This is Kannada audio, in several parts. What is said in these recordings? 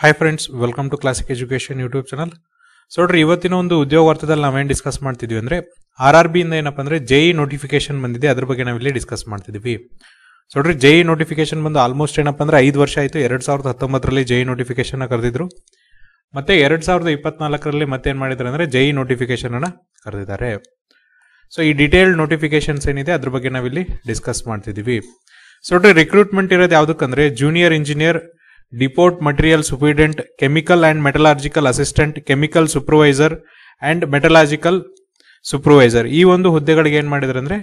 hi friends welcome to classic education YouTube channel so ನೋಡ್ರಿ ಇವತ್ತಿನ ಒಂದು ಉದ್ಯೋಗ ವಾರ್ತದಲ್ಲಿ ನಾವೇನು ಡಿಸ್ಕಸ್ ಮಾಡ್ತಿದ್ವಿ ಅಂದರೆ ಆರ್ ಆರ್ ಬಿಯಿಂದ ಏನಪ್ಪ ಅಂದರೆ ಜೆ ಇ e ನೋಟಿಫಿಕೇಶನ್ ಬಂದಿದೆ ಅದ್ರ ಬಗ್ಗೆ ನಾವಿಲ್ಲಿ ಡಿಸ್ಕಸ್ ಮಾಡ್ತಿದ್ವಿ ಸೊ ನೋಡ್ರಿ ಜೆ ಇ ನೋಟಿಫಿಕೇಶನ್ ಬಂದು ಆಲ್ಮೋಸ್ಟ್ ಏನಪ್ಪ ಅಂದರೆ ಐದು ವರ್ಷ ಆಯಿತು ಎರಡು ಸಾವಿರದ ಹತ್ತೊಂಬತ್ತರಲ್ಲಿ ಜೆ ಇ e ನೋಟಿಫಿಕೇಶನ್ನ ಕರೆದಿದ್ರು ಮತ್ತು ಎರಡು ಸಾವಿರದ ಇಪ್ಪತ್ನಾಲ್ಕರಲ್ಲಿ ಮತ್ತೇನು ಮಾಡಿದ್ರು ಅಂದರೆ ಜೆ ಇ e ನೋಟಿಫಿಕೇಶನನ್ನು ಕರೆದಿದ್ದಾರೆ ಸೊ ಈ ಡಿಟೇಲ್ಡ್ ನೋಟಿಫಿಕೇಶನ್ಸ್ ಏನಿದೆ ಅದ್ರ ಬಗ್ಗೆ ನಾವಿಲ್ಲಿ ಡಿಸ್ಕಸ್ ಮಾಡ್ತಿದ್ದೀವಿ ಸೊ ನೋಡ್ರಿ ರಿಕ್ರೂಟ್ಮೆಂಟ್ ಇರೋದು ಯಾವುದಕ್ಕಂದರೆ junior engineer depot material superintendent chemical and metallurgical assistant chemical supervisor and metallurgical supervisor ಈ ಒಂದು ಹುದ್ದೆಗಳಿಗೆ ಏನು ಮಾಡಿದ್ರು ಅಂದರೆ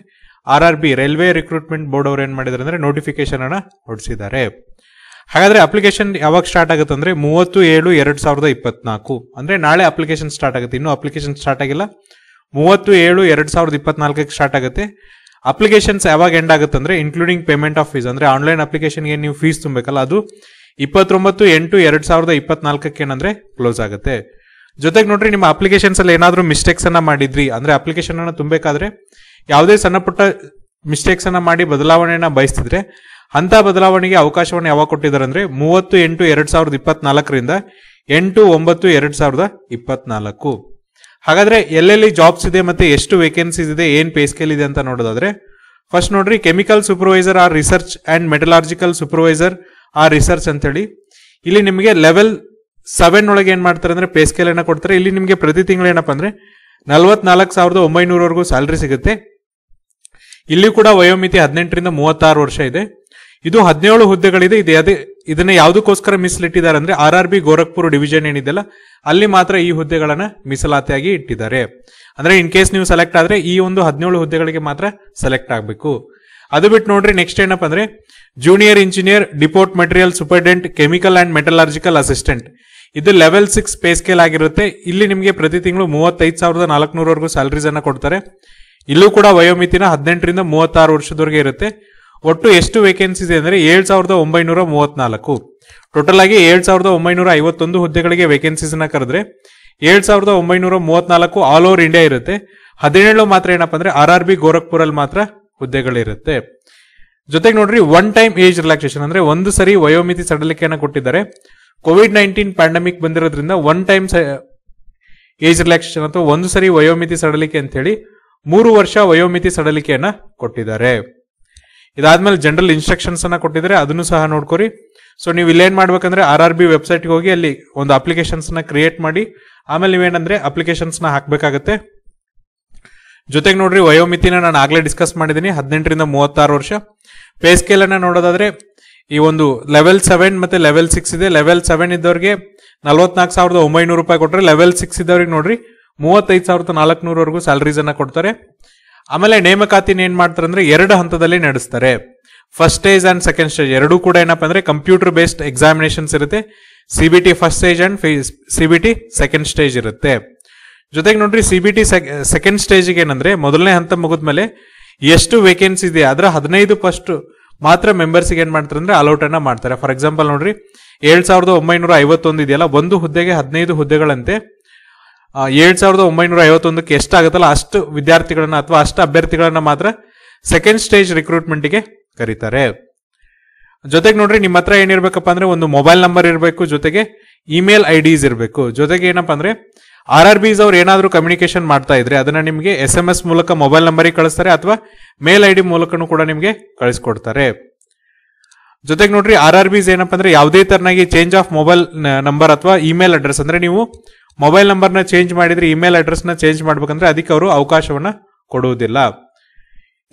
R R B railway recruitment board ಅವರು ಏನು ಮಾಡಿದ್ರು ಅಂದರೆ ನೋಟಿಫಿಕೇಶನ್ ಅನ್ನು ಹೊಡಿಸಿದ್ದಾರೆ ಹಾಗಾದರೆ ಅಪ್ಲಿಕೇಶನ್ ಯಾವಾಗ ಸ್ಟಾರ್ಟ್ ಆಗುತ್ತೆ ಅಂದರೆ ಮೂವತ್ತು ಏಳು ಎರಡು ಸಾವಿರದ ಇಪ್ಪತ್ನಾಲ್ಕು ಅಂದರೆ ನಾಳೆ ಅಪ್ಲಿಕೇಶನ್ ಸ್ಟಾರ್ಟ್ ಆಗುತ್ತೆ ಇನ್ನೂ ಅಪ್ಲಿಕೇಶನ್ ಸ್ಟಾರ್ಟ್ ಆಗಿಲ್ಲ ಮೂವತ್ತು ಏಳು ಎರಡು ಸಾವಿರದ ಇಪ್ಪತ್ನಾಲ್ಕಕ್ಕೆ ಸ್ಟಾರ್ಟ್ ಆಗುತ್ತೆ ಅಪ್ಲಿಕೇಶನ್ಸ್ ಯಾವಾಗ ಎಂಡ್ ಆಗುತ್ತೆ ಅಂದರೆ ಇನ್ಕ್ಲೂಡಿಂಗ್ ಪೇಮೆಂಟ್ ಆಫ್ ಫೀಸ್ ಅಂದರೆ ಆನ್ಲೈನ್ ಅಪ್ಲಿಕೇಶನ್ಗೆ ನೀವು ಫೀಸ್ ತುಂಬಬೇಕಲ್ಲ ಅದು ಇಪ್ಪತ್ತೊಂಬತ್ತು ಎಂಟು ಎರಡ್ ಸಾವಿರದ ಇಪ್ಪತ್ನಾಲ್ಕಕ್ಕೆ ಏನಂದ್ರೆ ಕ್ಲೋಸ್ ಆಗುತ್ತೆ ಜೊತೆಗೆ ನೋಡ್ರಿ ನಿಮ್ಮ ಅಪ್ಲಿಕೇಶನ್ಸ್ ಅಲ್ಲಿ ಏನಾದರೂ ಮಿಸ್ಟೇಕ್ಸ್ ಅನ್ನ ಮಾಡಿದ್ರಿ ಅಂದ್ರೆ ಅಪ್ಲಿಕೇಶನ್ ಅನ್ನ ತುಂಬಬೇಕಾದ್ರೆ ಯಾವುದೇ ಸಣ್ಣ ಪುಟ್ಟ ಮಿಸ್ಟೇಕ್ಸ್ ಅನ್ನ ಮಾಡಿ ಬದಲಾವಣೆಯನ್ನ ಬಯಸ್ತಿದ್ರೆ ಅಂತ ಬದಲಾವಣೆಗೆ ಅವಕಾಶವನ್ನು ಯಾವಾಗ ಕೊಟ್ಟಿದ್ದಾರೆ ಅಂದ್ರೆ ಮೂವತ್ತು ಎಂಟು ಎರಡ್ ಸಾವಿರದ ಇಪ್ಪತ್ನಾಲ್ಕರಿಂದ ಎಂಟು ಒಂಬತ್ತು ಎರಡ್ ಸಾವಿರದ ಇಪ್ಪತ್ನಾಲ್ಕು ಹಾಗಾದ್ರೆ ಎಲ್ಲೆಲ್ಲಿ ಜಾಬ್ಸ್ ಇದೆ ಮತ್ತೆ ಎಷ್ಟು ವೇಕೆನ್ಸೀಸ್ ಇದೆ ಏನ್ ಪೇ ಸ್ಕೇಲ್ ಇದೆ ಅಂತ ನೋಡೋದಾದ್ರೆ ಫಸ್ಟ್ ನೋಡ್ರಿ chemical supervisor or research and metallurgical supervisor ಆ ರಿಸರ್ಚ್ ಅಂತೇಳಿ ಇಲ್ಲಿ ನಿಮಗೆ ಲೆವೆಲ್ ಸೆವೆನ್ ಒಳಗೆ ಏನು ಮಾಡ್ತಾರೆ ಅಂದರೆ ಪೇ ಸ್ಕೇಲ್ ಏನೋ ಕೊಡ್ತಾರೆ ಇಲ್ಲಿ ನಿಮಗೆ ಪ್ರತಿ ತಿಂಗಳು ಏನಪ್ಪ ಅಂದರೆ ನಲವತ್ನಾಲ್ಕು ಸಾವಿರದ ಒಂಬೈನೂರವರೆಗೂ ಸ್ಯಾಲ್ರಿ ಸಿಗುತ್ತೆ ಇಲ್ಲಿ ಕೂಡ ವಯೋಮಿತಿ ಹದಿನೆಂಟರಿಂದ ಮೂವತ್ತಾರು ವರ್ಷ ಇದೆ ಇದು ಹದಿನೇಳು ಹುದ್ದೆಗಳಿದೆ ಇದು ಅದೇ ಇದನ್ನ ಯಾವುದಕ್ಕೋಸ್ಕರ ಮೀಸಲಿಟ್ಟಿದ್ದಾರೆ ಅಂದ್ರೆ R R B Gorakhpur division ಏನಿದೆಯಲ್ಲ ಅಲ್ಲಿ ಮಾತ್ರ ಈ ಹುದ್ದೆಗಳನ್ನ ಮೀಸಲಾತಿಯಾಗಿ ಇಟ್ಟಿದ್ದಾರೆ ಅಂದ್ರೆ ಇನ್ ಕೇಸ್ ನೀವು ಸೆಲೆಕ್ಟ್ ಆದ್ರೆ ಈ ಒಂದು ಹದಿನೇಳು ಹುದ್ದೆಗಳಿಗೆ ಮಾತ್ರ ಸೆಲೆಕ್ಟ್ ಆಗಬೇಕು ಅದು ಬಿಟ್ಟು ನೋಡ್ರಿ ನೆಕ್ಸ್ಟ್ ಏನಪ್ಪ ಅಂದ್ರೆ junior engineer depot material superintendent chemical and metallurgical assistant ಇದು ಲೆವೆಲ್ ಸಿಕ್ಸ್ ಪೇ ಸ್ಕೇಲ್ ಆಗಿರುತ್ತೆ ಇಲ್ಲಿ ನಿಮಗೆ ಪ್ರತಿ ತಿಂಗಳು ಮೂವತ್ತೈದು ಸಾವಿರದ ನಾಲ್ಕುನೂರವರೆಗೂ ಸ್ಯಾಲರೀಸ್ ಅನ್ನ ಕೊಡ್ತಾರೆ ಇಲ್ಲೂ ಕೂಡ ವಯೋಮಿತಿನ ಹದಿನೆಂಟರಿಂದ ಮೂವತ್ತಾರು ವರ್ಷದವರೆಗೆ ಇರುತ್ತೆ ಒಟ್ಟು ಎಷ್ಟು ಇದೆ ಅಂದರೆ ಏಳು ಸಾವಿರದ ಒಂಬೈನೂರ ಮೂವತ್ನಾಲ್ಕು ಟೋಟಲ್ ಆಗಿ ಏಳು ಸಾವಿರದ ಒಂಬೈನೂರ ಐವತ್ತೊಂದು ಹುದ್ದೆಗಳಿಗೆ ವೇಕೆನ್ಸೀಸ್ನ ಕರೆದ್ರೆ ಏಳು ಸಾವಿರದ ಒಂಬೈನೂರ ಮೂವತ್ನಾಲ್ಕು ಆಲ್ ಓವರ್ ಇಂಡಿಯಾ ಇರುತ್ತೆ ಹದಿನೇಳು ಮಾತ್ರ ಏನಪ್ಪ ಅಂದ್ರೆ ಆರ್ ಆರ್ ಬಿ ಗೋರಖ್ಪುರಲ್ಲಿ ಮಾತ್ರ ಹುದ್ದೆಗಳಿರುತ್ತೆ ಜೊತೆಗೆ ನೋಡ್ರಿ ಒನ್ ಟೈಮ್ ಏಜ್ ರಿಲ್ಯಾಕ್ಸೇಷನ್ ಅಂದ್ರೆ ಒಂದು ಸರಿ ವಯೋಮಿತಿ ಸಡಲಿಕೆಯನ್ನು ಕೊಟ್ಟಿದ್ದಾರೆ ಕೋವಿಡ್ ನೈನ್ಟೀನ್ ಪ್ಯಾಂಡಮಿಕ್ ಬಂದಿರೋದ್ರಿಂದ ಒನ್ ಟೈಮ್ ಏಜ್ ರಿಲ್ಯಾಕ್ಸೇಷನ್ ಅಥವಾ ಒಂದು ಸರಿ ವಯೋಮಿತಿ ಸಡಲಿಕೆ ಅಂತ ಹೇಳಿ ಮೂರು ವರ್ಷ ವಯೋಮಿತಿ ಸಡಲಿಕೆಯನ್ನ ಕೊಟ್ಟಿದ್ದಾರೆ ಇದಾದ್ಮೇಲೆ ಜನರಲ್ ಇನ್ಸ್ಟ್ರಕ್ಷನ್ಸ್ ಅನ್ನ ಕೊಟ್ಟಿದ್ದಾರೆ ಅದನ್ನು ಸಹ ನೋಡ್ಕೊರಿ ಸೊ ನೀವು ಏನ್ ಮಾಡ್ಬೇಕಂದ್ರೆ ಆರ್ ಆರ್ ಬಿ ವೆಬ್ಸೈಟ್ಗೆ ಹೋಗಿ ಅಲ್ಲಿ ಒಂದು ಅಪ್ಲಿಕೇಶನ್ಸ್ ಕ್ರಿಯೇಟ್ ಮಾಡಿ ಆಮೇಲೆ ನೀವೇನಂದ್ರೆ ಅಪ್ಲಿಕೇಶನ್ಸ್ ನ ಹಾಕಬೇಕಾಗತ್ತೆ ಜೊತೆಗೆ ನೋಡ್ರಿ ವಯೋಮಿತಿನ ನಾನು ಆಗ್ಲೇ ಡಿಸ್ಕಸ್ ಮಾಡಿದ್ದೀನಿ ಹದಿನೆಂಟರಿಂದ ಮೂವತ್ತಾರು ವರ್ಷ ಪೇ ಸ್ಕೇಲ್ ಅನ್ನ ನೋಡೋದಾದ್ರೆ ಈ ಒಂದು ಲೆವೆಲ್ ಸೆವೆನ್ ಮತ್ತೆ ಲೆವೆಲ್ ಸಿಕ್ಸ್ ಇದೆ ಲೆವೆಲ್ ಸೆವೆನ್ ಇದ್ದವರಿಗೆ ನಲ್ವತ್ನಾಲ್ಕು ಸಾವಿರದ ಒಂಬೈನೂರು ರೂಪಾಯಿ ಕೊಟ್ಟರೆ ಲೆವೆಲ್ ಸಿಕ್ಸ್ ಇದ್ದವ್ರಿಗೆ ನೋಡ್ರಿ ಮೂವತ್ತೈದು ಸಾವಿರದ ನಾಲ್ಕುನೂರವರೆಗೂ ಸ್ಯಾಲರೀಸ್ ಕೊಡ್ತಾರೆ ಆಮೇಲೆ ನೇಮಕಾತಿನ ಏನ್ ಮಾಡ್ತಾರೆ ಅಂದ್ರೆ ಎರಡು ಹಂತದಲ್ಲಿ ನಡೆಸ್ತಾರೆ first stage and second stage ಎರಡೂ ಕೂಡ ಏನಪ್ಪ ಅಂದ್ರೆ ಕಂಪ್ಯೂಟರ್ ಬೇಸ್ಡ್ ಎಕ್ಸಾಮಿನೇಷನ್ಸ್ ಇರುತ್ತೆ C B T first stage and C B T second stage ಇರುತ್ತೆ ಜೊತೆಗೆ ನೋಡ್ರಿ ಸಿ ಬಿ ಟಿ ಸೆಕೆಂಡ್ ಸ್ಟೇಜ್ಗೆ ಏನಂದ್ರೆ ಮೊದಲನೇ ಹಂತ ಮುಗಿದ್ಮೇಲೆ ಎಷ್ಟು ವೇಕೆನ್ಸಿ ಇದೆ ಅದರ ಹದಿನೈದು ಫಸ್ಟ್ ಮಾತ್ರ ಮೆಂಬರ್ಸಿಗೆ ಏನು ಮಾಡ್ತಾರೆ ಅಂದ್ರೆ ಅಲೌಟ್ ಅನ್ನ ಮಾಡ್ತಾರೆ ಫಾರ್ ಎಕ್ಸಾಂಪಲ್ ನೋಡ್ರಿ ಏಳು ಸಾವಿರದ ಒಂಬೈನೂರ ಐವತ್ತೊಂದು ಇದೆಯಲ್ಲ ಒಂದು ಹುದ್ದೆಗೆ ಹದಿನೈದು ಹುದ್ದೆಗಳಂತೆ ಏಳು ಸಾವಿರದ ಒಂಬೈನೂರ ಐವತ್ತೊಂದಕ್ಕೆ ಎಷ್ಟಾಗುತ್ತಲ್ಲ ಅಷ್ಟು ವಿದ್ಯಾರ್ಥಿಗಳನ್ನ ಅಥವಾ ಅಷ್ಟು ಅಭ್ಯರ್ಥಿಗಳನ್ನ ಮಾತ್ರ ಸೆಕೆಂಡ್ ಸ್ಟೇಜ್ ಗೆ ಕರೀತಾರೆ ಜೊತೆಗೆ ನೋಡ್ರಿ ನಿಮ್ಮ ಹತ್ರ ಏನಿರ್ಬೇಕಪ್ಪ ಅಂದ್ರೆ ಒಂದು ಮೊಬೈಲ್ ನಂಬರ್ ಇರಬೇಕು ಜೊತೆಗೆ ಇಮೇಲ್ ಐ ಇರಬೇಕು ಜೊತೆಗೆ ಏನಪ್ಪ ಅಂದ್ರೆ ಆರ್ ಆರ್ ಬಿಸ್ ಅವ್ರು ಏನಾದರೂ ಕಮ್ಯುನಿಕೇಶನ್ ಮಾಡ್ತಾ ಇದ್ರೆ ಅದನ್ನ ನಿಮಗೆ ಎಸ್ ಎಂ ಎಸ್ ಮೂಲಕ ಮೊಬೈಲ್ ನಂಬರಿಗೆ ಕಳಿಸ್ತಾರೆ ಅಥವಾ ಮೇಲ್ ಐ ಡಿ ಮೂಲಕನೂ ಕೂಡ ನಿಮಗೆ ಕಳಿಸ್ಕೊಡ್ತಾರೆ ಜೊತೆಗೆ ನೋಡ್ರಿ ಆರ್ ಆರ್ ಬಿಸ್ ಏನಪ್ಪ ಅಂದ್ರೆ ಯಾವುದೇ ತರನಾಗಿ ಚೇಂಜ್ ಆಫ್ ಮೊಬೈಲ್ ನಂಬರ್ ಅಥವಾ ಇಮೇಲ್ ಅಡ್ರೆಸ್ ಅಂದ್ರೆ ನೀವು ಮೊಬೈಲ್ ನಂಬರ್ನ ಚೇಂಜ್ ಮಾಡಿದ್ರೆ ಇಮೇಲ್ ಅಡ್ರೆಸ್ನ ಚೇಂಜ್ ಮಾಡ್ಬೇಕಂದ್ರೆ ಅದಕ್ಕೆ ಅವರು ಅವಕಾಶವನ್ನ ಕೊಡುವುದಿಲ್ಲ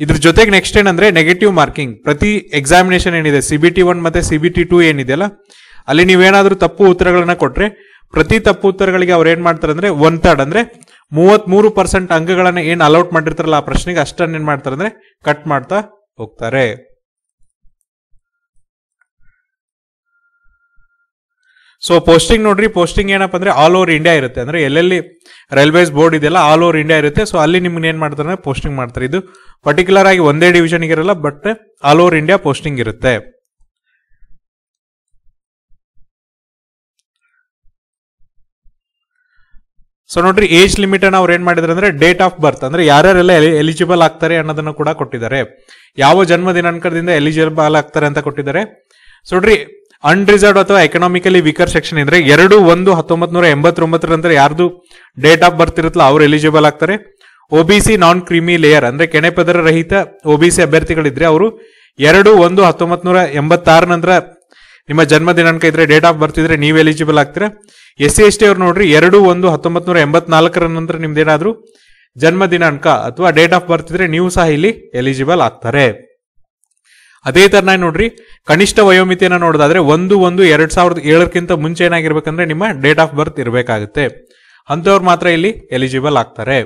ಇದ್ರ ಜೊತೆಗೆ ನೆಕ್ಸ್ಟ್ ಏನಂದ್ರೆ ನೆಗೆಟಿವ್ ಮಾರ್ಕಿಂಗ್ ಪ್ರತಿ ಎಕ್ಸಾಮಿನೇಷನ್ ಏನಿದೆ ಸಿ ಬಿ ಟಿ ಒನ್ ಮತ್ತೆ ಸಿ ಬಿ ಟಿ ಟೂ ಏನಿದೆಯಲ್ಲ ಅಲ್ಲಿ ನೀವೇನಾದರೂ ತಪ್ಪು ಉತ್ತರಗಳನ್ನ ಕೊಟ್ರೆ ಪ್ರತಿ ತಪ್ಪು ಉತ್ತರಗಳಿಗೆ ಅವ್ರು ಏನ್ ಮಾಡ್ತಾರೆ ಅಂದ್ರೆ ಒನ್ ತರ್ಡ್ ಅಂದ್ರೆ ಮೂವತ್ ಮೂರು ಪರ್ಸೆಂಟ್ ಅಂಕಗಳನ್ನ ಏನ್ ಅಲೌಟ್ ಮಾಡಿರ್ತಾರಲ್ಲ ಆ ಪ್ರಶ್ನೆಗೆ ಅಷ್ಟನ್ನ ಏನ್ ಮಾಡ್ತಾರೆ ಅಂದ್ರೆ ಕಟ್ ಮಾಡ್ತಾ ಹೋಗ್ತಾರೆ ಸೊ ಪೋಸ್ಟಿಂಗ್ ನೋಡ್ರಿ ಪೋಸ್ಟಿಂಗ್ ಏನಪ್ಪ ಅಂದ್ರೆ ಆಲ್ ಓವರ್ ಇಂಡಿಯಾ ಇರುತ್ತೆ ಅಂದ್ರೆ ಎಲ್ಲೆಲ್ಲಿ ರೈಲ್ವೇಸ್ ಬೋರ್ಡ್ ಇದೆಯಲ್ಲ ಆಲ್ ಓವರ್ ಇಂಡಿಯಾ ಇರುತ್ತೆ ಸೊ ಅಲ್ಲಿ ನಿಮ್ಗೆ ಏನ್ ಮಾಡ್ತಾರೆ ಅಂದ್ರೆ ಪೋಸ್ಟಿಂಗ್ ಮಾಡ್ತಾರೆ ಇದು ಪರ್ಟಿಕ್ಯುಲರ್ ಆಗಿ ಒಂದೇ ಡಿವಿಷನ್ ಇರಲ್ಲ but all over India posting ಇರುತ್ತೆ ಸೊ ನೋಡ್ರಿ ಏಜ್ ಲಿಮಿಟ್ ಅವ್ರು ಏನ್ ಮಾಡಿದ್ರೆ ಅಂದ್ರೆ ಡೇಟ್ ಆಫ್ ಬರ್ತ್ ಅಂದ್ರೆ ಯಾರ್ಯಾರೆಲ್ಲ ಎಲಿಜಿಬಲ್ ಆಗ್ತಾರೆ ಅನ್ನೋದನ್ನು ಕೂಡ ಕೊಟ್ಟಿದ್ದಾರೆ ಯಾವ ಜನ್ಮ ದಿನಾಂಕದಿಂದ ಎಲಿಜಿಬಲ್ ಆಗ್ತಾರೆ ಅಂತ ಕೊಟ್ಟಿದ್ದಾರೆ ಸೊ ನೋಡ್ರಿ ಅನ್ರಿಸರ್ವ್ ಅಥವಾ ಎಕನಾಮಿಕಲಿ ವೀಕರ್ ಸೆಕ್ಷನ್ ಇದ್ರೆ ಎರಡು ಒಂದು ಹತ್ತೊಂಬತ್ ನೂರ ಎಂಬತ್ತೊಂಬತ್ತರಂದ್ರೆ ಯಾರ್ದು ಡೇಟ್ ಆಫ್ ಬರ್ತ್ ಇರುತ್ತಲ್ಲ ಅವ್ರು ಎಲಿಜಿಬಲ್ ಆಗ್ತಾರೆ ಒಬಿಸಿ ನಾನ್ ಕ್ರಿಮಿ ಲೇಯರ್ ಅಂದ್ರೆ ಕೆಣೆಪದರ ರಹಿತ ಒಬಿಸಿ ಅಭ್ಯರ್ಥಿಗಳಿದ್ರೆ ಅವರು ಎರಡು ಒಂದು ಹತ್ತೊಂಬತ್ ನೂರ ಎಂಬತ್ತಾರ ನಂತರ ನಿಮ್ಮ ಜನ್ಮ ದಿನಾಂಕ ಇದ್ರೆ ಡೇಟ್ ಆಫ್ ಬರ್ತ್ ಇದ್ರೆ ನೀವು ಎಲಿಜಿಬಲ್ ಆಗ್ತೀರಾ ಎಸ್ ಸಿ ಎಸ್ ಟಿ ಅವ್ರು ನೋಡ್ರಿ ಎರಡು ಒಂದು ಹತ್ತೊಂಬತ್ ನೂರ ಎಂಬತ್ನಾಲ್ಕರ ನಂತರ ನಿಮ್ದೇನಾದ್ರೂ ಜನ್ಮ ದಿನಾಂಕ ಅಥವಾ ಡೇಟ್ ಆಫ್ ಬರ್ತ್ ಇದ್ರೆ ನೀವು ಸಹ ಇಲ್ಲಿ ಎಲಿಜಿಬಲ್ ಆಗ್ತಾರೆ ಅದೇ ತರ ನೋಡ್ರಿ ಕನಿಷ್ಠ ವಯೋಮಿತಿಯನ್ನು ನೋಡೋದಾದ್ರೆ ಒಂದು ಒಂದು ಎರಡ್ ಸಾವಿರದ ಏಳಕ್ಕಿಂತ ಮುಂಚೆ ಏನಾಗಿರ್ಬೇಕಂದ್ರೆ ನಿಮ್ಮ ಡೇಟ್ ಆಫ್ ಬರ್ತ್ ಇರಬೇಕಾಗುತ್ತೆ ಅಂಥವ್ರು ಮಾತ್ರ ಇಲ್ಲಿ ಎಲಿಜಿಬಲ್ ಆಗ್ತಾರೆ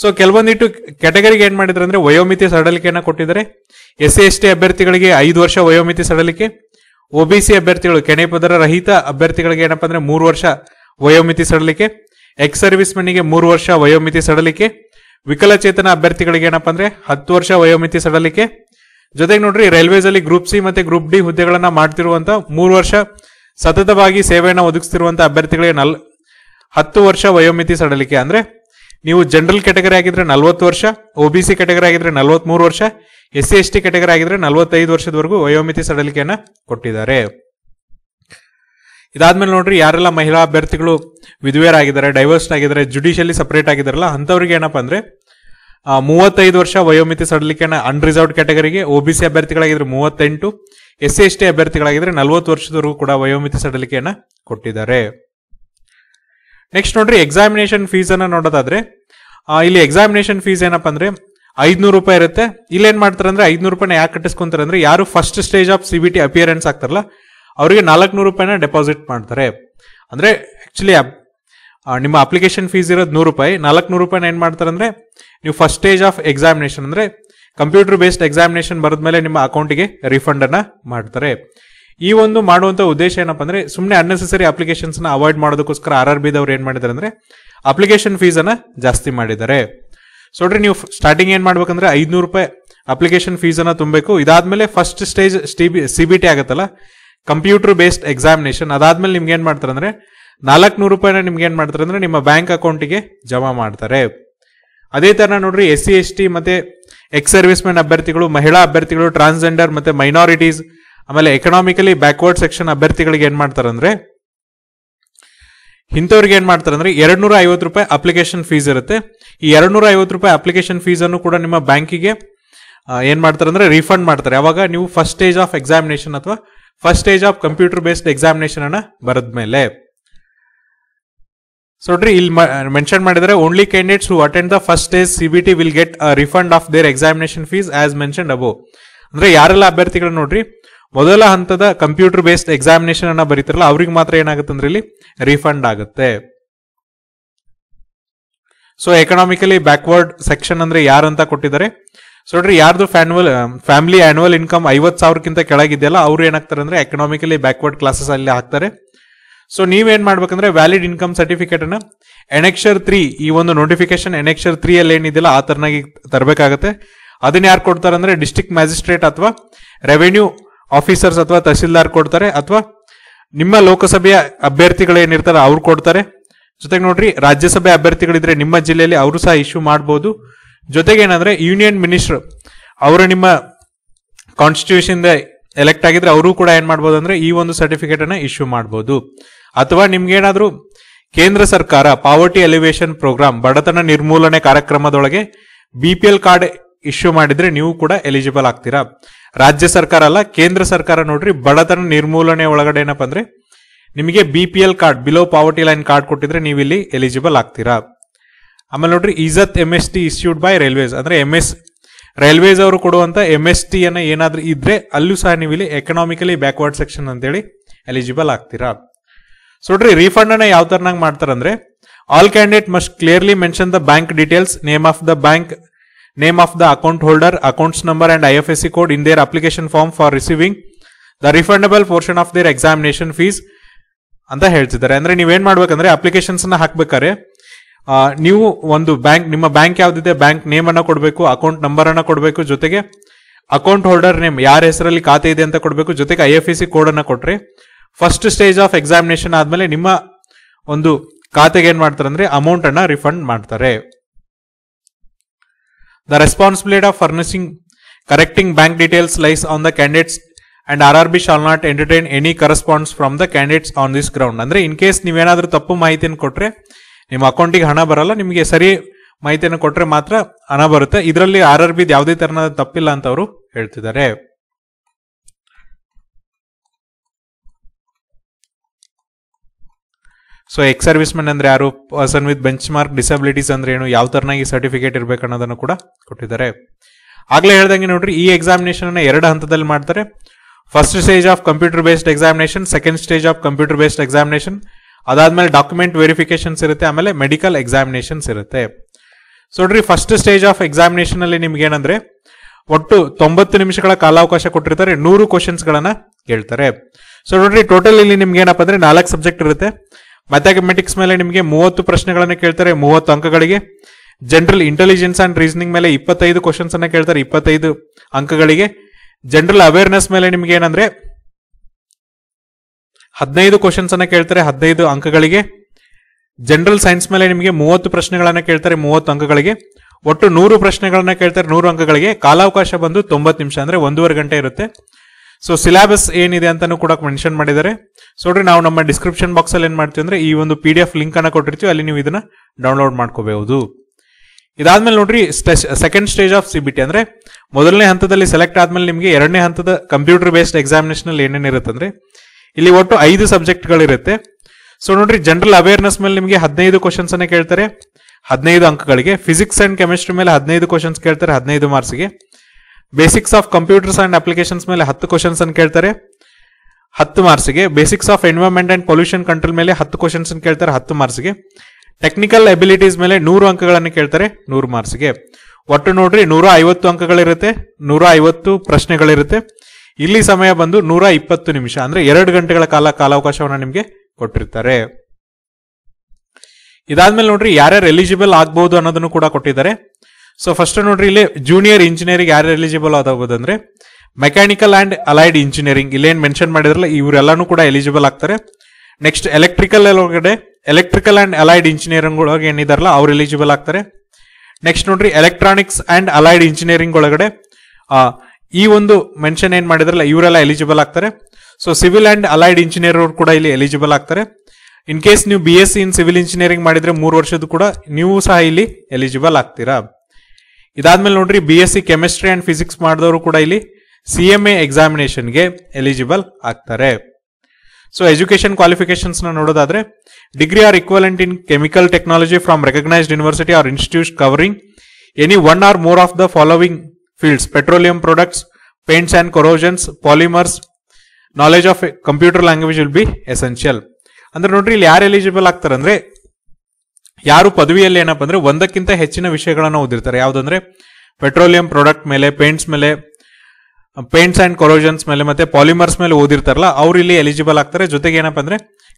ಸೊ ಕೆಲವೊಂದಿಟ್ಟು ಕ್ಯಾಟಗರಿಗೆ ಏನ್ ಮಾಡಿದ್ರೆ ಅಂದ್ರೆ ವಯೋಮಿತಿ ಸಡಲಿಕೆಯನ್ನು ಕೊಟ್ಟಿದ್ದಾರೆ ಎಸ್ ಸಿ ಎಸ್ ಟಿ ಅಭ್ಯರ್ಥಿಗಳಿಗೆ ಐದು ವರ್ಷ ವಯೋಮಿತಿ ಸಡಲಿಕೆ ಒಬಿಸಿ ಅಭ್ಯರ್ಥಿಗಳು ಪದರ ರಹಿತ ಅಭ್ಯರ್ಥಿಗಳಿಗೆ ಏನಪ್ಪ ಅಂದ್ರೆ ಮೂರು ವರ್ಷ ವಯೋಮಿತಿ ಸಡಲಿಕೆ ಎಕ್ಸ್ ಸರ್ವಿಸ್ ಮೆನ್ಗೆ ಮೂರು ವರ್ಷ ವಯೋಮಿತಿ ಸಡಲಿಕೆ ವಿಕಲಚೇತನ ಅಭ್ಯರ್ಥಿಗಳಿಗೆ ಏನಪ್ಪ ಅಂದ್ರೆ ಹತ್ತು ವರ್ಷ ವಯೋಮಿತಿ ಸಡಲಿಕೆ ಜೊತೆಗೆ ನೋಡ್ರಿ ರೈಲ್ವೇಸ್ ಅಲ್ಲಿ ಗ್ರೂಪ್ ಸಿ ಮತ್ತೆ ಗ್ರೂಪ್ ಡಿ ಹುದ್ದೆಗಳನ್ನ ಮಾಡ್ತಿರುವಂತ ಮೂರು ವರ್ಷ ಸತತವಾಗಿ ಸೇವೆಯನ್ನು ಒದಗಿಸ್ತಿರುವಂತಹ ಅಭ್ಯರ್ಥಿಗಳಿಗೆ ನಲ್ ಹತ್ತು ವರ್ಷ ವಯೋಮಿತಿ ಸಡಲಿಕೆ ಅಂದ್ರೆ ನೀವು ಜನರಲ್ ಕೆಟಗರಿ ಆಗಿದ್ರೆ ನಲವತ್ತು ವರ್ಷ ಒ ಬಿ ಸಿ ಕೆಟಗರಿ ಆಗಿದ್ರೆ ಮೂರು ವರ್ಷ S C S T category ಆಗಿದ್ರೆ ನಲ್ವತ್ತೈದು ವರ್ಷದವರೆಗೂ ವಯೋಮಿತಿ ಸಡಲಿಕೆಯನ್ನು ಕೊಟ್ಟಿದ್ದಾರೆ ಇದಾದ್ಮೇಲೆ ನೋಡ್ರಿ ಯಾರೆಲ್ಲ ಮಹಿಳಾ ಅಭ್ಯರ್ಥಿಗಳು ವಿಧವೆಯರಾಗಿದ್ದಾರೆ ಡೈವರ್ಸ್ಡ್ ಆಗಿದ್ದಾರೆ ಜುಡಿಷಿಯಲಿ ಸಪರೇಟ್ ಆಗಿದ್ದಾರಲ್ಲ ಅಂಥವ್ರಿಗೆ ಏನಪ್ಪ ಅಂದ್ರೆ ಮೂವತ್ತೈದು ವರ್ಷ ವಯೋಮಿತಿ ಸಡಲಿಕೆನ ಅನ್ರಿಸರ್ವ್ಡ್ ಕ್ಯಾಟಗರಿಗೆ ಒ ಬಿ ಸಿ ಅಭ್ಯರ್ಥಿಗಳಾಗಿದ್ರೆ ಮೂವತ್ತೆಂಟು ಎಸ್ ಸಿ ಎಸ್ ಟಿ ಅಭ್ಯರ್ಥಿಗಳಾಗಿದ್ರೆ ನಲವತ್ತು ವರ್ಷದವರೆಗೂ ಕೂಡ ವಯೋಮಿತಿ ಸಡಲಿಕೆಯನ್ನು ಕೊಟ್ಟಿದ್ದಾರೆ ನೆಕ್ಸ್ಟ್ ನೋಡ್ರಿ ಎಕ್ಸಾಮಿನೇಷನ್ ಫೀಸ್ ಅನ್ನ ನೋಡೋದಾದ್ರೆ ಇಲ್ಲಿ ಎಕ್ಸಾಮಿನೇಷನ್ ಫೀಸ್ ಏನಪ್ಪ ಅಂದ್ರೆ ಐದ್ನೂರು ರೂಪಾಯಿ ಇರುತ್ತೆ ಇಲ್ಲೇನ್ ಮಾಡ್ತಾರೆ ಅಂದ್ರೆ ಐದ್ನೂರು ರೂಪಾಯಿನ ಯಾಕೆ ಕಟ್ಟಿಸ್ಕೊಂತಾರೆ ಅಂದ್ರೆ ಯಾರು first stage of C B T appearance ಆಗ್ತಾರಲ್ಲ ಅವರಿಗೆ ನಾಲ್ಕುನೂರು ರೂಪಾಯಿನ ಡೆಪಾಸಿಟ್ ಮಾಡ್ತಾರೆ ಅಂದ್ರೆ ಆಕ್ಚುಲಿ ನಿಮ್ಮ ಅಪ್ಲಿಕೇಶನ್ ಫೀಸ್ ಇರೋದು ನೂರು ರೂಪಾಯಿ ನಾಲ್ಕುನೂರು ರೂಪಾಯಿನ ಏನು ಮಾಡ್ತಾರೆ ಅಂದ್ರೆ ನೀವು ಫಸ್ಟ್ ಸ್ಟೇಜ್ ಆಫ್ ಎಕ್ಸಾಮಿನೇಷನ್ ಅಂದ್ರೆ ಕಂಪ್ಯೂಟರ್ ಬೇಸ್ಡ್ ಎಕ್ಸಾಮಿನೇಷನ್ ಬರೆದ ಮೇಲೆ ನಿಮ್ಮ ಅಕೌಂಟಿಗೆ ಅನ್ನ ಮಾಡ್ತಾರೆ ಈ ಒಂದು ಮಾಡುವಂತ ಉದ್ದೇಶ ಏನಪ್ಪ ಅಂದ್ರೆ ಸುಮ್ಮನೆ ಅನ್ನೆಸೆಸರಿ ಅಪ್ಲಿಕೇಶನ್ಸ್ ಅವಾಯ್ಡ್ ಮಾಡೋದಕ್ಕೋಸ್ಕರ ಆರ್ ಆರ್ ಬಿದವ್ರು ಏನ್ ಮಾಡಿದ್ದಾರೆ ಅಂದ್ರೆ ಅಪ್ಲಿಕೇಶನ್ ಫೀಸ್ ಅನ್ನ ಜಾಸ್ತಿ ಮಾಡಿದ್ದಾರೆ ಸೊ ನೋಡ್ರಿ ನೀವು ಸ್ಟಾರ್ಟಿಂಗ್ ಏನ್ ಮಾಡ್ಬೇಕಂದ್ರೆ ಐದ್ನೂರು ರೂಪಾಯಿ ಅಪ್ಲಿಕೇಶನ್ ಫೀಸ್ ಅನ್ನ ತುಂಬಬೇಕು ಇದಾದ್ಮೇಲೆ first stage C B T ಆಗತ್ತಲ್ಲ ಕಂಪ್ಯೂಟರ್ ಬೇಸ್ಡ್ ಎಕ್ಸಾಮಿನೇಷನ್ ಅದಾದ್ಮೇಲೆ ನಿಮ್ಗೆ ಏನ್ ಮಾಡ್ತಾರೆ ಅಂದ್ರೆ ನಾಲ್ಕುನೂರು ರೂಪಾಯಿನ ನಿಮ್ಗೆ ಏನ್ ಮಾಡ್ತಾರೆ ಅಂದ್ರೆ ನಿಮ್ಮ ಬ್ಯಾಂಕ್ ಅಕೌಂಟಿಗೆ ಜಮಾ ಮಾಡ್ತಾರೆ ಅದೇ ತರ ನೋಡ್ರಿ ಎಸ್ ಸಿ ಎಸ್ ಟಿ ಮತ್ತೆ ಎಕ್ಸ್ ಸರ್ವಿಸ್ ಮೆನ್ ಅಭ್ಯರ್ಥಿಗಳು ಮಹಿಳಾ ಅಭ್ಯರ್ಥಿಗಳು ಟ್ರಾನ್ಸ್ಜೆಂಡರ್ ಮತ್ತೆ ಮೈನಾರಿಟೀಸ್ ಆಮೇಲೆ ಎಕನಾಮಿಕಲಿ ಬ್ಯಾಕ್ವರ್ಡ್ ಸೆಕ್ಷನ್ ಅಭ್ಯರ್ಥಿಗಳಿಗೆ ಏನು ಮಾಡ್ತಾರಂದ್ರೆ ಇಂಥವ್ರಿಗೆ ಏನು ಮಾಡ್ತಾರಂದ್ರೆ ಎರಡು ನೂರ ಐವತ್ತು ರೂಪಾಯಿ ಅಪ್ಲಿಕೇಶನ್ ಫೀಸ್ ಇರುತ್ತೆ ಈ ಎರಡು ನೂರ ಐವತ್ತು ರೂಪಾಯಿ ಅಪ್ಲಿಕೇಶನ್ ಫೀಸನ್ನು ಕೂಡ ನಿಮ್ಮ ಬ್ಯಾಂಕಿಗೆ ಏನು ಮಾಡ್ತಾರಂದ್ರೆ ರೀಫಂಡ್ ಮಾಡ್ತಾರೆ ಯಾವಾಗ ನೀವು ಫಸ್ಟ್ ಸ್ಟೇಜ್ ಆಫ್ ಎಕ್ಸಾಮಿನೇಷನ್ ಅಥವಾ first stage of computer based examination ಅನ್ನ ಬರದ್ಮೇಲೆ ಮೇಲೆ ಸೊ ನೋಡ್ರಿ ಇಲ್ಲಿ ಮೆನ್ಷನ್ ಮಾಡಿದರೆ only candidates who attend the first stage C B T will get refund of their examination fees as mention above ಅಂದ್ರೆ ಯಾರೆಲ್ಲ ಅಭ್ಯರ್ಥಿಗಳು ನೋಡ್ರಿ ಮೊದಲ ಹಂತದ ಕಂಪ್ಯೂಟರ್ ಬೇಸ್ಡ್ ಎಕ್ಸಾಮಿನೇಷನ್ ಅನ್ನ ಬರೀತಾರಲ್ಲ ಅವ್ರಿಗೆ ಮಾತ್ರ ಏನಾಗುತ್ತೆ ಅಂದ್ರೆ ಇಲ್ಲಿ ರೀಫಂಡ್ ಆಗುತ್ತೆ ಸೊ ಎಕನಾಮಿಕಲಿ ಬ್ಯಾಕ್ವರ್ಡ್ ಸೆಕ್ಷನ್ ಅಂದ್ರೆ ಯಾರಂತ ಕೊಟ್ಟಿದ್ದಾರೆ ಸೊ ನೋಡ್ರಿ ಯಾರ್ದು ಫ್ಯಾನ್ವಲ್ ಫ್ಯಾಮಿಲಿ ಆನ್ಯುವಲ್ ಇನ್ಕಮ್ ಐವತ್ತು ಸಾವಿರಕ್ಕಿಂತ ಕೆಳಗಿದೆಯಲ್ಲ ಅವ್ರು ಏನಾಗ್ತಾರೆ ಅಂದ್ರೆ ಎಕನಾಮಿಕಲಿ ಬ್ಯಾಕ್ವರ್ಡ್ ಕ್ಲಾಸಸ್ ಅಲ್ಲಿ ಹಾಕ್ತಾರೆ ಸೊ ನೀವೇನ್ ಮಾಡ್ಬೇಕಂದ್ರೆ ವ್ಯಾಲಿಡ್ ಇನ್ಕಮ್ ಸರ್ಟಿಫಿಕೇಟ್ ಅನ್ನ ಎನೆಕ್ಷರ್ ತ್ರೀ ಈ ಒಂದು ನೋಟಿಫಿಕೇಶನ್ ಎನೆಕ್ಷರ್ ತ್ರೀ ಅಲ್ಲಿ ಏನಿದೆಯಲ್ಲ ಆ ತರನಾಗಿ ತರಬೇಕಾಗತ್ತೆ ಅದನ್ನ ಯಾರು ಕೊಡ್ತಾರೆ ಅಂದ್ರೆ ಡಿಸ್ಟಿಕ್ ಮ್ಯಾಜಿಸ್ಟ್ರೇಟ್ ಅಥವಾ ರೆವೆನ್ಯೂ ಆಫೀಸರ್ಸ್ ಅಥವಾ ತಹಸೀಲ್ದಾರ್ ಕೊಡ್ತಾರೆ ಅಥವಾ ನಿಮ್ಮ ಲೋಕಸಭೆಯ ಅಭ್ಯರ್ಥಿಗಳೇನಿರ್ತಾರೆ ಅವ್ರು ಕೊಡ್ತಾರೆ ಜೊತೆಗೆ ನೋಡ್ರಿ ರಾಜ್ಯಸಭೆ ಅಭ್ಯರ್ಥಿಗಳಿದ್ರೆ ನಿಮ್ಮ ಜಿಲ್ಲೆಯಲ್ಲಿ ಅವರು ಸಹ ಇಶ್ಯೂ ಮಾಡ್ಬೋದು ಜೊತೆಗೆ ಏನಂದ್ರೆ ಯೂನಿಯನ್ ಮಿನಿಸ್ಟರ್ ಅವರು ನಿಮ್ಮ ಕಾನ್ಸ್ಟಿಟ್ಯೂಷನ್ ಎಲೆಕ್ಟ್ ಆಗಿದ್ರೆ ಅವರು ಕೂಡ ಏನ್ ಮಾಡ್ಬೋದು ಅಂದ್ರೆ ಈ ಒಂದು ಸರ್ಟಿಫಿಕೇಟ್ ಅನ್ನ ಇಶ್ಯೂ ಮಾಡಬಹುದು ಅಥವಾ ನಿಮ್ಗೇನಾದ್ರೂ ಕೇಂದ್ರ ಸರ್ಕಾರ ಪಾವರ್ಟಿ ಎಲಿವೇಶನ್ ಪ್ರೋಗ್ರಾಮ್ ಬಡತನ ನಿರ್ಮೂಲನೆ ಕಾರ್ಯಕ್ರಮದೊಳಗೆ B P L card issue ಮಾಡಿದ್ರೆ ನೀವು ಕೂಡ ಎಲಿಜಿಬಲ್ ಆಗ್ತೀರಾ ರಾಜ್ಯ ಸರ್ಕಾರ ಅಲ್ಲ ಕೇಂದ್ರ ಸರ್ಕಾರ ನೋಡ್ರಿ ಬಡತನ ನಿರ್ಮೂಲನೆ ಒಳಗಡೆ ಏನಪ್ಪ ಅಂದ್ರೆ ನಿಮಗೆ B P L card below poverty line card ಕೊಟ್ಟಿದ್ರೆ ನೀವು ಇಲ್ಲಿ ಎಲಿಜಿಬಲ್ ಆಗ್ತೀರಾ ಆಮೇಲೆ ನೋಡ್ರಿ ಇಜತ್ M S T issued by railways ಅಂದ್ರೆ ಎಮ್ ಎಸ್ ರೈಲ್ವೇಸ್ ಅವರು ಕೊಡುವಂತ ಎಮ್ ಎಸ್ ಟಿ ಅನ್ನ ಏನಾದ್ರೂ ಇದ್ರೆ ಅಲ್ಲೂ ಸಹ ನೀವು ಇಲ್ಲಿ ಎಕನಾಮಿಕಲಿ ಬ್ಯಾಕ್ವರ್ಡ್ ಸೆಕ್ಷನ್ ಅಂತೇಳಿ ಎಲಿಜಿಬಲ್ ಆಗ್ತೀರಾ ಸೊ ನೋಡ್ರಿ ರೀಫಂಡ್ ಅನ್ನ ಯಾವ ತರನಾಗಿ ಮಾಡ್ತಾರಂದ್ರೆ all candidate must clearly mention the bank details name of the bank name of the account holder, accounts number and IFSC code in their application form for receiving the refundable portion of their examination fees ಅಂತ ಹೇಳ್ತಿದ್ದಾರೆ ಅಂದ್ರೆ ನೀವೇನ್ ಮಾಡ್ಬೇಕಂದ್ರೆ ಅಪ್ಲಿಕೇಶನ್ಸ್ನ ಹಾಕ್ಬೇಕಾರೆ ನೀವು ಒಂದು ಬ್ಯಾಂಕ್ ನಿಮ್ಮ ಬ್ಯಾಂಕ್ ಯಾವ್ದಿದೆ ಬ್ಯಾಂಕ್ ನೇಮ್ ಅನ್ನ ಕೊಡಬೇಕು ಅಕೌಂಟ್ ನಂಬರ್ ಅನ್ನ ಕೊಡಬೇಕು ಜೊತೆಗೆ ಅಕೌಂಟ್ ಹೋಲ್ಡರ್ ನೇಮ್ ಯಾರ ಹೆಸರಲ್ಲಿ ಖಾತೆ ಇದೆ ಅಂತ ಕೊಡಬೇಕು ಜೊತೆಗೆ I F A C code ಅನ್ನ ಕೊಟ್ರೆ ಫಸ್ಟ್ ಸ್ಟೇಜ್ ಆಫ್ ಎಕ್ಸಾಮಿನೇಷನ್ ಆದ್ಮೇಲೆ ನಿಮ್ಮ ಒಂದು ಖಾತೆಗೆ ಏನ್ ಮಾಡ್ತಾರೆ ಅಂದ್ರೆ ಅಮೌಂಟ್ ಅನ್ನ ರಿಫಂಡ್ ಮಾಡ್ತಾರೆ The responsibility of furnishing correcting bank details lies on the candidates and R R B shall not entertain any corresponds from the candidates on this ground ಅಂದ್ರೆ ಇನ್ ಕೇಸ್ ನೀವೇನಾದರೂ ತಪ್ಪು ಮಾಹಿತಿಯನ್ನು ಕೊಟ್ಟರೆ ನಿಮ್ಮ ಅಕೌಂಟಿಗೆ ಹಣ ಬರಲ್ಲ ನಿಮಗೆ ಸರಿ ಮಾಹಿತಿಯನ್ನು ಕೊಟ್ಟರೆ ಮಾತ್ರ ಹಣ ಬರುತ್ತೆ ಇದರಲ್ಲಿ ಆರ್ ಆರ್ ಬಿದ್ ಯಾವುದೇ ತರಹದ ತಪ್ಪಿಲ್ಲ ಅಂತ ಅವರು ಹೇಳ್ತಿದ್ದಾರೆ ಸೊ ಎಕ್ಸ್ ಸರ್ವಿಸ್ಮೆನ್ ಅಂದ್ರೆ ಯಾರು person with benchmark disabilities ಅಂದ್ರೆ ಏನು ಯಾವ ತರನಾಗಿ ಸರ್ಟಿಫಿಕೇಟ್ ಇರಬೇಕು ಅನ್ನೋದನ್ನು ಕೂಡ ಕೊಟ್ಟಿದ್ದಾರೆ ಆಗ್ಲೇ ಹೇಳ್ದಂಗೆ ನೋಡ್ರಿ ಈ ಎಕ್ಸಾಮಿನೇಷನ್ ಎರಡು ಹಂತದಲ್ಲಿ ಮಾಡ್ತಾರೆ first stage of computer based examination second stage of computer based examination ಅದಾದ್ಮೇಲೆ ಡಾಕ್ಯುಮೆಂಟ್ ವೆರಿಫಿಕೇಶನ್ಸ್ ಇರುತ್ತೆ ಆಮೇಲೆ ಮೆಡಿಕಲ್ ಎಕ್ಸಾಮಿನೇಷನ್ಸ್ ಇರುತ್ತೆ ಸೊ ನೋಡ್ರಿ ಫಸ್ಟ್ ಸ್ಟೇಜ್ ಆಫ್ ಎಕ್ಸಾಮಿನೇಷನ್ ಅಲ್ಲಿ ನಿಮ್ಗೆ ಏನಂದ್ರೆ ಒಟ್ಟು ತೊಂಬತ್ತು ನಿಮಿಷಗಳ ಕಾಲಾವಕಾಶ ಕೊಟ್ಟಿರ್ತಾರೆ ನೂರು ಕ್ವಶನ್ಸ್ ಗಳನ್ನ ಕೇಳ್ತಾರೆ ಸೊ ನೋಡ್ರಿ ಟೋಟಲ್ ಇಲ್ಲಿ ನಿಮ್ಗೆ ಏನಪ್ಪಾ ಅಂದ್ರೆ ನಾಲ್ಕು ಸಬ್ಜೆಕ್ಟ್ ಇರುತ್ತೆ ಮ್ಯಾಥಮೆಟಿಕ್ಸ್ ಮೇಲೆ ನಿಮಗೆ ಮೂವತ್ತು ಪ್ರಶ್ನೆಗಳನ್ನು ಕೇಳ್ತಾರೆ ಮೂವತ್ತು ಅಂಕಗಳಿಗೆ ಜನರಲ್ ಇಂಟೆಲಿಜೆನ್ಸ್ ಅಂಡ್ ರೀಸನಿಂಗ್ ಮೇಲೆ ಇಪ್ಪತ್ತೈದು ಕ್ವಶನ್ಸ್ ಅನ್ನ ಕೇಳ್ತಾರೆ ಇಪ್ಪತ್ತೈದು ಅಂಕಗಳಿಗೆ ಜನರಲ್ ಅವೇರ್ನೆಸ್ ಮೇಲೆ ನಿಮ್ಗೆ ಏನಂದ್ರೆ ಹದಿನೈದು ಕ್ವಶನ್ಸ್ ಅನ್ನ ಕೇಳ್ತಾರೆ ಹದಿನೈದು ಅಂಕಗಳಿಗೆ ಜನರಲ್ ಸೈನ್ಸ್ ಮೇಲೆ ನಿಮಗೆ ಮೂವತ್ತು ಪ್ರಶ್ನೆಗಳನ್ನ ಕೇಳ್ತಾರೆ ಮೂವತ್ತು ಅಂಕಗಳಿಗೆ ಒಟ್ಟು ನೂರು ಪ್ರಶ್ನೆಗಳನ್ನ ಕೇಳ್ತಾರೆ ನೂರು ಅಂಕಗಳಿಗೆ ಕಾಲಾವಕಾಶ ಬಂದು ತೊಂಬತ್ತು ನಿಮಿಷ ಅಂದ್ರೆ ಒಂದೂವರೆ ಗಂಟೆ ಇರುತ್ತೆ ಸೊ ಸಿಲೆಬಸ್ ಏನಿದೆ ಅಂತಾನು ಕೂಡ ಮೆನ್ಷನ್ ಮಾಡಿದ್ದಾರೆ ಸೊ ನೋಡ್ರಿ ನಾವು ನಮ್ಮ ಡಿಸ್ಕ್ರಿಪ್ಷನ್ ಬಾಕ್ಸ್ ಅಲ್ಲಿ ಏನ್ ಮಾಡ್ತೀವಿ ಅಂದ್ರೆ ಈ ಒಂದು ಪಿ ಡಿ ಎಫ್ ಲಿಂಕ್ ಅನ್ನ ಕೊಟ್ಟಿರ್ತೀವಿ ಅಲ್ಲಿ ನೀವು ಇದನ್ನ ಡೌನ್ಲೋಡ್ ಮಾಡ್ಕೋಬಹುದು ಇದಾದ್ಮೇಲೆ ನೋಡ್ರಿ second stage of C B T ಅಂದ್ರೆ ಮೊದಲನೇ ಹಂತದಲ್ಲಿ ಸೆಲೆಕ್ಟ್ ಆದ್ಮೇಲೆ ನಿಮಗೆ ಎರಡನೇ ಹಂತದ ಕಂಪ್ಯೂಟರ್ ಬೇಸ್ಡ್ ಎಕ್ಸಾಮಿನೇಷನ್ ಅಲ್ಲಿ ಏನೇನಿರುತ್ತೆ ಅಂದ್ರೆ ಇಲ್ಲಿ ಒಟ್ಟು ಐದು ಸಬ್ಜೆಕ್ಟ್ಗಳಿರುತ್ತೆ ಸೊ ನೋಡ್ರಿ ಜನರಲ್ ಅವೇರ್ನೆಸ್ ಮೇಲೆ ನಿಮಗೆ ಹದಿನೈದು ಕ್ವಶನ್ಸ್ ಕೇಳ್ತಾರೆ ಹದಿನೈದು ಅಂಕಗಳಿಗೆ ಫಿಸಿಕ್ಸ್ ಅಂಡ್ ಕೆಮಿಸ್ಟ್ರಿ ಮೇಲೆ ಹದಿನೈದು ಕ್ವಶನ್ಸ್ ಕೇಳ್ತಾರೆ ಹದಿನೈದು ಮಾರ್ಕ್ಸ್ಗೆ basics of computers and applications ಮೇಲೆ ಹತ್ತು ಕ್ವಶನ್ಸ್ ಅನ್ನು ಕೇಳ್ತಾರೆ ಹತ್ತು ಮಾರ್ಕ್ಸ್ಗೆ basics of environment and pollution control ಮೇಲೆ ಹತ್ತು ಕ್ವಶನ್ಸ್ ಕೇಳ್ತಾರೆ ಹತ್ತು ಮಾರ್ಕ್ಸ್ಗೆ ಟೆಕ್ನಿಕಲ್ ಎಬಿಲಿಟೀಸ್ ಮೇಲೆ ನೂರು ಅಂಕಗಳನ್ನು ಕೇಳ್ತಾರೆ ನೂರು ಮಾರ್ಕ್ಸ್ಗೆ ಒಟ್ಟು ನೋಡ್ರಿ ನೂರ ಐವತ್ತು ಅಂಕಗಳಿರುತ್ತೆ ನೂರ ಐವತ್ತು ಪ್ರಶ್ನೆಗಳಿರುತ್ತೆ ಇಲ್ಲಿ ಸಮಯ ಬಂದು ನೂರ ಇಪ್ಪತ್ತು ನಿಮಿಷ ಅಂದ್ರೆ ಎರಡು ಗಂಟೆಗಳ ಕಾಲ ಕಾಲಾವಕಾಶವನ್ನು ನಿಮಗೆ ಕೊಟ್ಟಿರ್ತಾರೆ ಇದಾದ್ಮೇಲೆ ನೋಡ್ರಿ ಯಾರ್ಯಾರು ಎಲಿಜಿಬಲ್ ಆಗ್ಬಹುದು ಅನ್ನೋದನ್ನು ಕೂಡ ಕೊಟ್ಟಿದ್ದಾರೆ ಸೊ ಫಸ್ಟ್ ನೋಡ್ರಿ ಇಲ್ಲಿ ಜೂನಿಯರ್ ಇಂಜಿನಿಯರಿಂಗ್ ಯಾರು ಎಲಿಜಿಬಲ್ ಅಂದ್ರೆ ಮೆಕ್ಯಾನಿಕಲ್ ಅಂಡ್ ಅಲೈಡ್ ಇಂಜಿನಿಯರಿಂಗ್ ಇಲ್ಲೇನು ಮೆನ್ಷನ್ ಮಾಡಿದ್ರಲ್ಲ ಇವರೆಲ್ಲಾನು ಕೂಡ ಎಲಿಜಿಬಲ್ ಆಗ್ತಾರೆ ನೆಕ್ಸ್ಟ್ ಎಲೆಕ್ಟ್ರಿಕಲ್ ಒಳಗಡೆ ಎಲೆಕ್ಟ್ರಿಕಲ್ ಅಂಡ್ ಅಲೈಡ್ ಇಂಜಿನಿಯರಿಂಗ್ ಒಳಗೆ ಏನಿದಾರಲ್ಲ ಅವ್ರು ಎಲಿಜಿಬಲ್ ಆಗ್ತಾರೆ ನೆಕ್ಸ್ಟ್ ನೋಡ್ರಿ ಎಲೆಕ್ಟ್ರಾನಿಕ್ಸ್ ಅಂಡ್ ಅಲೈಡ್ ಇಂಜಿನಿಯರಿಂಗ್ ಒಳಗಡೆ ಈ ಒಂದು ಮೆನ್ಷನ್ ಏನ್ ಮಾಡಿದ್ರಲ್ಲ ಇವರೆಲ್ಲ ಎಲಿಜಿಬಲ್ ಆಗ್ತಾರೆ so civil and allied engineer ಕೂಡ ಇಲ್ಲಿ ಎಲಿಜಿಬಲ್ ಆಗ್ತಾರೆ ಇನ್ ಕೇಸ್ ನೀವು B S C in civil engineering ಮಾಡಿದ್ರೆ ಮೂರು ವರ್ಷದ ಕೂಡ ನೀವು ಸಹ ಇಲ್ಲಿ ಎಲಿಜಿಬಲ್ ಆಗ್ತೀರಾ ಇದಾದ್ಮೇಲೆ ನೋಡ್ರಿ B S C chemistry and physics ಮಾಡಿದವರು ಕೂಡ ಇಲ್ಲಿ ಸಿ ಎಂ ಎ ಎಕ್ಸಾಮಿನೇಷನ್ಗೆ ಎಲಿಜಿಬಲ್ ಆಗ್ತಾರೆ ಸೊ ಎಜುಕೇಶನ್ ಕ್ವಾಲಿಫಿಕೇಶನ್ಸ್ ನೋಡೋದಾದ್ರೆ degree or equivalent in chemical technology from recognised university or institute covering any one or more of the following fields petroleum products paints and corrosions polymers knowledge of computer language will be essential ಅಂದ್ರೆ ನೋಡ್ರಿ ಇಲ್ಲಿ ಯಾರು ಎಲಿಜಿಬಲ್ ಆಗ್ತಾರೆ ಅಂದ್ರೆ ಯಾರು ಪದವಿಯಲ್ಲಿ ಏನಪ್ಪ ಅಂದ್ರೆ ಒಂದಕ್ಕಿಂತ ಹೆಚ್ಚಿನ ವಿಷಯಗಳನ್ನು ಓದಿರ್ತಾರೆ ಯಾವುದಂದ್ರೆ ಪೆಟ್ರೋಲಿಯಂ ಪ್ರಾಡಕ್ಟ್ ಮೇಲೆ ಪೇಂಟ್ಸ್ ಮೇಲೆ ಪೇಂಟ್ಸ್ ಅಂಡ್ ಕೊರೋಜನ್ಸ್ ಮೇಲೆ ಮತ್ತೆ ಪಾಲಿಮರ್ಸ್ ಮೇಲೆ ಓದಿರ್ತಾರಲ್ಲ ಅವ್ರು ಇಲ್ಲಿ ಎಲಿಜಿಬಲ್ ಆಗ್ತಾರೆ ಜೊತೆಗೆ ಏನಪ್ಪ ಅಂದ್ರೆ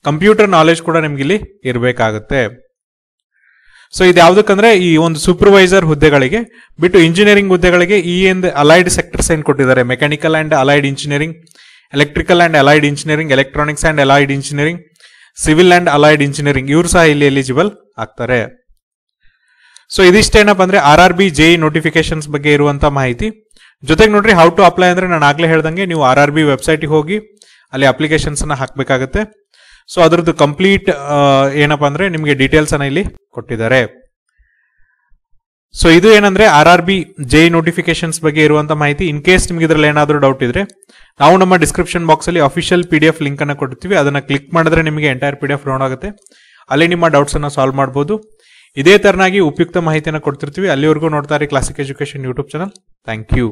ಕಂಪ್ಯೂಟರ್ ನಾಲೆಜ್ ಕೂಡ ನಿಮ್ಗೆ ಇಲ್ಲಿ ಇರಬೇಕಾಗುತ್ತೆ ಸೊ ಇದು ಯಾವ್ದಕ್ಕಂದ್ರೆ ಈ ಒಂದು ಸೂಪರ್ವೈಸರ್ ಹುದ್ದೆಗಳಿಗೆ ಬಿಟ್ಟು ಇಂಜಿನಿಯರಿಂಗ್ ಹುದ್ದೆಗಳಿಗೆ ಈ ಒಂದು ಅಲೈಡ್ ಸೆಕ್ಟರ್ಸ್ ಏನು ಕೊಟ್ಟಿದ್ದಾರೆ mechanical and allied engineering electrical and allied engineering electronics and allied engineering civil and allied engineering ಇವರು ಸಹ ಇಲ್ಲಿ ಎಲಿಜಿಬಲ್ ಆಗ್ತಾರೆ ಸೊ ಇದಿಷ್ಟೇನಪ್ಪ ಅಂದ್ರೆ R R B J notifications ಬಗ್ಗೆ ಇರುವಂತ ಮಾಹಿತಿ ಜೊತೆಗೆ ನೋಡ್ರಿ ಹೌ ಟು ಅಪ್ಲೈ ಅಂದ್ರೆ ನಾನು ಆಗ್ಲೇ ಹೇಳ್ದಂಗೆ ನೀವು ಆರ್ ಆರ್ ಬಿ ವೆಬ್ಸೈಟಿಗೆ ಹೋಗಿ ಅಲ್ಲಿ ಅಪ್ಲಿಕೇಶನ್ಸ್ ಅನ್ನ ಹಾಕಬೇಕಾಗತ್ತೆ ಸೊ ಅದ್ರದ್ದು ಕಂಪ್ಲೀಟ್ ಏನಪ್ಪಾ ಅಂದ್ರೆ ನಿಮಗೆ ಡೀಟೇಲ್ಸ್ ಅನ್ನ ಇಲ್ಲಿ ಕೊಟ್ಟಿದ್ದಾರೆ ಸೊ ಇದು ಏನಂದ್ರೆ R R B J notifications ಬಗ್ಗೆ ಇರುವಂತ ಮಾಹಿತಿ ಇನ್ ಕೇಸ್ ನಿಮ್ಗೆ ಇದ್ರಲ್ಲಿ ಏನಾದರೂ ಡೌಟ್ ಇದ್ರೆ ನಾವು ನಮ್ಮ ಡಿಸ್ಕ್ರಿಪ್ಷನ್ ಬಾಕ್ಸ್ ಅಲ್ಲಿ official P D F link ಅನ್ನ ಕೊಡ್ತೀವಿ ಅದನ್ನ ಕ್ಲಿಕ್ ಮಾಡಿದ್ರೆ ನಿಮಗೆ entire P D F down ಆಗುತ್ತೆ ಅಲ್ಲಿ ನಿಮ್ಮ ಡೌಟ್ಸನ್ನು ಸಾಲ್ವ್ ಮಾಡ್ಬೋದು ಇದೇ ತರನಾಗಿ ಉಪಯುಕ್ತ ಮಾಹಿತಿಯನ್ನು ಕೊಡ್ತಿರ್ತೀವಿ ಅಲ್ಲಿವರೆಗೂ ನೋಡ್ತಾರೆ classic education YouTube channel thank you